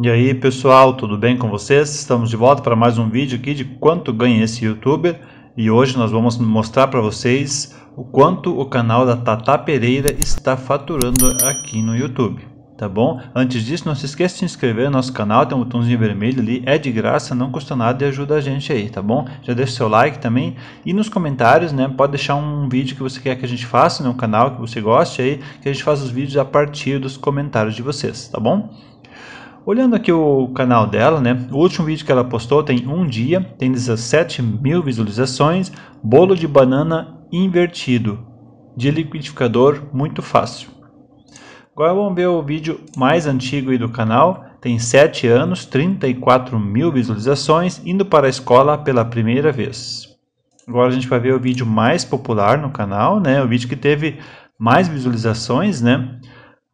E aí pessoal, tudo bem com vocês? Estamos de volta para mais um vídeo aqui de quanto ganha esse youtuber e hoje nós vamos mostrar para vocês o quanto o canal da Tata Pereira está faturando aqui no YouTube, tá bom? Antes disso, não se esqueça de se inscrever no nosso canal, tem um botãozinho vermelho ali, é de graça, não custa nada e ajuda a gente aí, tá bom? Já deixa seu like também e nos comentários, né, pode deixar um vídeo que você quer que a gente faça no né, canal, que você goste aí, que a gente faça os vídeos a partir dos comentários de vocês, tá bom? Olhando aqui o canal dela, né? O último vídeo que ela postou tem um dia, tem 17 mil visualizações. Bolo de banana invertido de liquidificador, muito fácil. Agora vamos ver o vídeo mais antigo do canal. Tem 7 anos, 34 mil visualizações, indo para a escola pela primeira vez. Agora a gente vai ver o vídeo mais popular no canal, né? O vídeo que teve mais visualizações, né?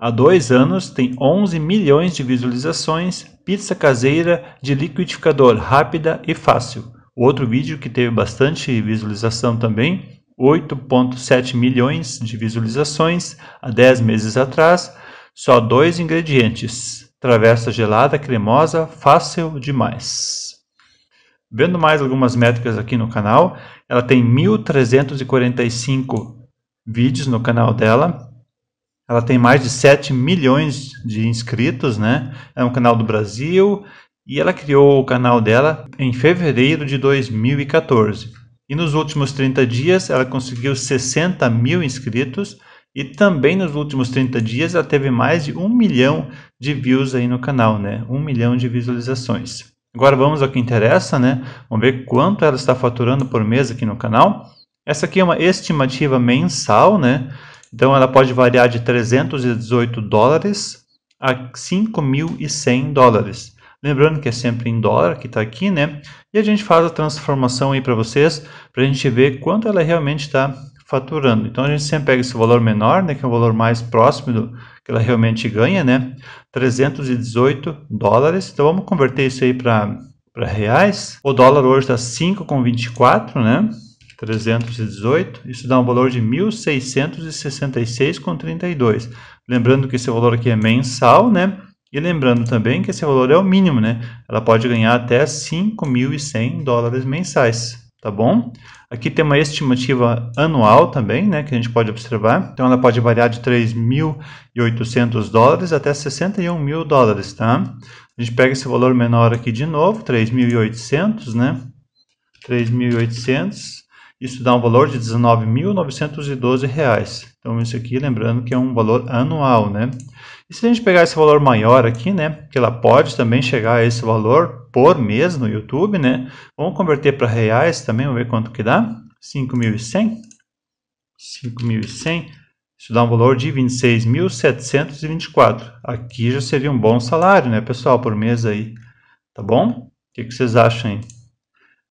Há dois anos tem 11 milhões de visualizações, pizza caseira de liquidificador rápida e fácil. Outro vídeo que teve bastante visualização também, 8.7 milhões de visualizações há 10 meses atrás, só dois ingredientes, travessa gelada cremosa, fácil demais. Vendo mais algumas métricas aqui no canal, ela tem 1345 vídeos no canal dela, ela tem mais de 7 milhões de inscritos, né? É um canal do Brasil e ela criou o canal dela em fevereiro de 2014. E nos últimos 30 dias ela conseguiu 60 mil inscritos e também nos últimos 30 dias ela teve mais de 1 milhão de views aí no canal, né? 1 milhão de visualizações. Agora vamos ao que interessa, né? Vamos ver quanto ela está faturando por mês aqui no canal. Essa aqui é uma estimativa mensal, né? Então ela pode variar de 318 dólares a 5.100 dólares. Lembrando que é sempre em dólar, que está aqui, né? E a gente faz a transformação aí para vocês, para a gente ver quanto ela realmente está faturando. Então a gente sempre pega esse valor menor, né, que é o valor mais próximo do que ela realmente ganha, né? 318 dólares. Então vamos converter isso aí para reais. O dólar hoje está 5,24, né? 318, isso dá um valor de 1.666,32. Lembrando que esse valor aqui é mensal, né? E lembrando também que esse valor é o mínimo, né? Ela pode ganhar até 5.100 dólares mensais, tá bom? Aqui tem uma estimativa anual também, né, que a gente pode observar. Então ela pode variar de 3.800 dólares até 61 mil dólares, tá? A gente pega esse valor menor aqui de novo, 3.800, né? 3.800 isso dá um valor de R$19.912. Então, isso aqui, lembrando que é um valor anual, né? E se a gente pegar esse valor maior aqui, né? Que ela pode também chegar a esse valor por mês no YouTube, né? Vamos converter para reais também, vamos ver quanto que dá. R$5.100. 5.100. Isso dá um valor de 26.724. Aqui já seria um bom salário, né, pessoal, por mês aí. Tá bom? O que, que vocês acham aí?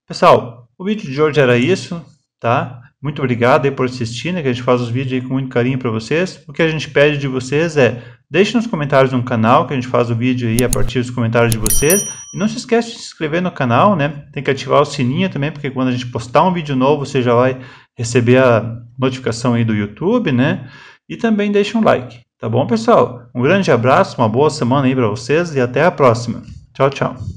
Pessoal, o vídeo de hoje era isso tá? Muito obrigado aí por assistir, né, que a gente faz os vídeos aí com muito carinho para vocês. O que a gente pede de vocês é, deixe nos comentários no canal, que a gente faz o vídeo aí a partir dos comentários de vocês. E não se esquece de se inscrever no canal, né? Tem que ativar o sininho também, porque quando a gente postar um vídeo novo, você já vai receber a notificação aí do YouTube, né? E também deixe um like, tá bom, pessoal? Um grande abraço, uma boa semana aí para vocês e até a próxima. Tchau, tchau.